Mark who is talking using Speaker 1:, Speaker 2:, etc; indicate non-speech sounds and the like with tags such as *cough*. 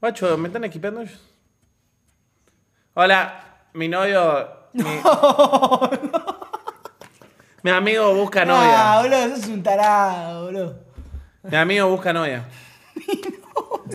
Speaker 1: Guacho, ¿me están equipando ellos?
Speaker 2: Hola, mi novio. Mi, *laughs* mi amigo busca novia.
Speaker 3: Ah,
Speaker 4: boludo, sos un tarado, boludo.
Speaker 2: Mi amigo busca
Speaker 3: novia.